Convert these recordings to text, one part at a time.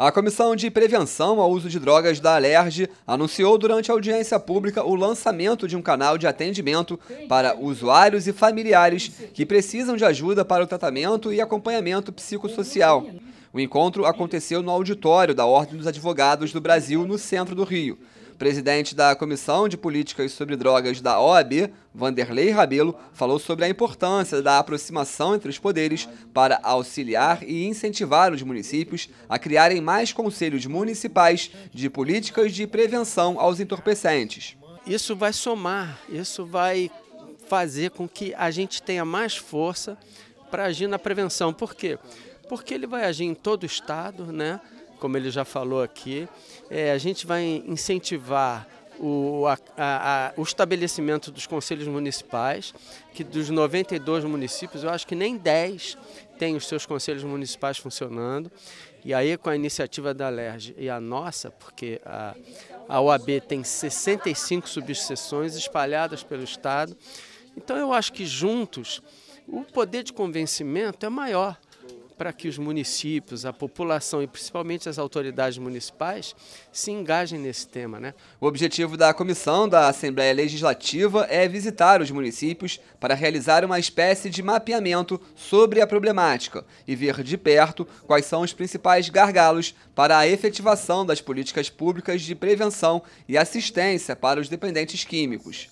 A Comissão de Prevenção ao Uso de Drogas da Alerj anunciou durante a audiência pública o lançamento de um canal de atendimento para usuários e familiares que precisam de ajuda para o tratamento e acompanhamento psicossocial. O encontro aconteceu no auditório da Ordem dos Advogados do Brasil, no centro do Rio presidente da Comissão de Políticas sobre Drogas da OAB, Vanderlei Rabelo, falou sobre a importância da aproximação entre os poderes para auxiliar e incentivar os municípios a criarem mais conselhos municipais de políticas de prevenção aos entorpecentes. Isso vai somar, isso vai fazer com que a gente tenha mais força para agir na prevenção. Por quê? Porque ele vai agir em todo o estado, né? como ele já falou aqui. É, a gente vai incentivar o, a, a, o, estabelecimento dos conselhos municipais, que dos 92 municípios, eu acho que nem 10 têm os seus conselhos municipais funcionando. E aí, com a iniciativa da LERJ e a nossa, porque a, a OAB tem 65 subseções espalhadas pelo Estado, então eu acho que juntos o poder de convencimento é maior para que os municípios, a população e principalmente as autoridades municipais se engajem nesse tema. Né? O objetivo da comissão da Assembleia Legislativa é visitar os municípios para realizar uma espécie de mapeamento sobre a problemática e ver de perto quais são os principais gargalos para a efetivação das políticas públicas de prevenção e assistência para os dependentes químicos.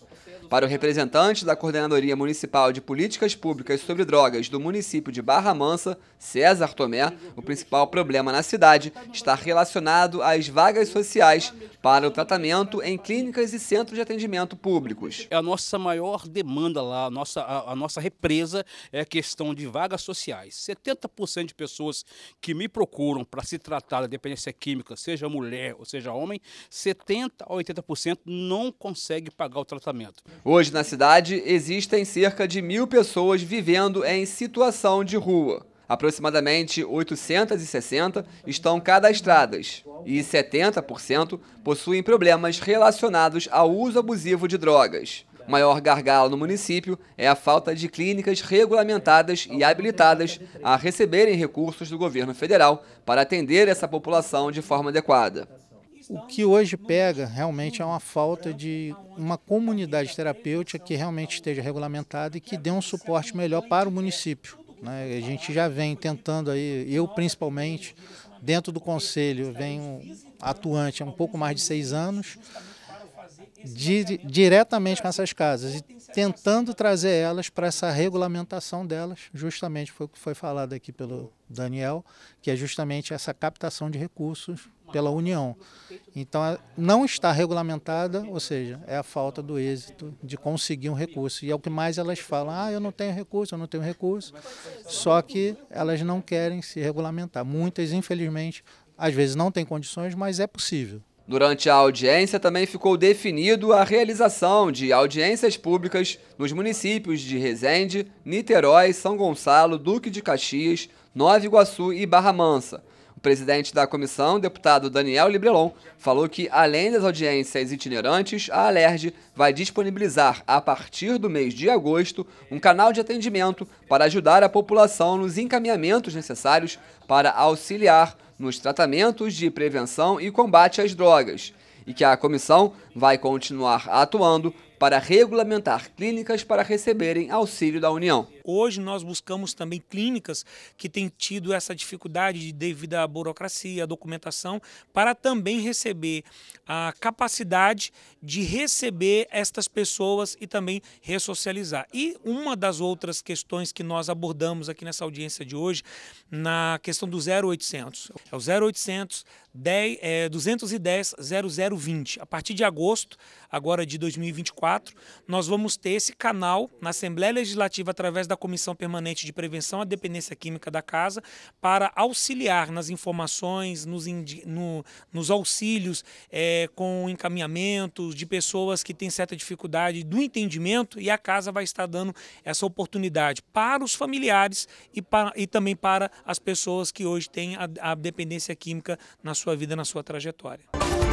Para o representante da Coordenadoria Municipal de Políticas Públicas sobre Drogas do município de Barra Mansa, César Tomé, o principal problema na cidade está relacionado às vagas sociais para o tratamento em clínicas e centros de atendimento públicos. É a nossa maior demanda lá, a nossa, a, a nossa represa é a questão de vagas sociais. 70% de pessoas que me procuram para se tratar da dependência química, seja mulher ou seja homem, 70% a 80% não consegue pagar o tratamento. Hoje na cidade existem cerca de mil pessoas vivendo em situação de rua. Aproximadamente 860 estão cadastradas e 70% possuem problemas relacionados ao uso abusivo de drogas. O maior gargalo no município é a falta de clínicas regulamentadas e habilitadas a receberem recursos do governo federal para atender essa população de forma adequada. O que hoje pega realmente é uma falta de uma comunidade terapêutica que realmente esteja regulamentada e que dê um suporte melhor para o município. Né? A gente já vem tentando aí, eu principalmente, dentro do conselho, venho atuante há um pouco mais de seis anos di diretamente com essas casas e tentando trazer elas para essa regulamentação delas, justamente foi o que foi falado aqui pelo Daniel, que é justamente essa captação de recursos pela União. Então, não está regulamentada, ou seja, é a falta do êxito de conseguir um recurso. E é o que mais elas falam: ah, eu não tenho recurso, eu não tenho recurso. Só que elas não querem se regulamentar. Muitas, infelizmente, às vezes não têm condições, mas é possível. Durante a audiência também ficou definido a realização de audiências públicas nos municípios de Resende, Niterói, São Gonçalo, Duque de Caxias, Nova Iguaçu e Barra Mansa. O presidente da comissão, deputado Daniel Librelon, falou que, além das audiências itinerantes, a Alerj vai disponibilizar, a partir do mês de agosto, um canal de atendimento para ajudar a população nos encaminhamentos necessários para auxiliar nos tratamentos de prevenção e combate às drogas e que a comissão vai continuar atuando para regulamentar clínicas para receberem auxílio da União. Hoje nós buscamos também clínicas que têm tido essa dificuldade devido à burocracia, à documentação, para também receber a capacidade de receber estas pessoas e também ressocializar. E uma das outras questões que nós abordamos aqui nessa audiência de hoje, na questão do 0800. É o 0800 10, é, 210 0020. A partir de agosto, agora de 2024, 2024, nós vamos ter esse canal na Assembleia Legislativa, através da Comissão Permanente de Prevenção à Dependência Química da Casa, para auxiliar nas informações, nos, no, nos auxílios é, com encaminhamentos de pessoas que têm certa dificuldade do entendimento e a Casa vai estar dando essa oportunidade para os familiares e, para, e também para as pessoas que hoje têm a, a dependência química na sua vida, na sua trajetória.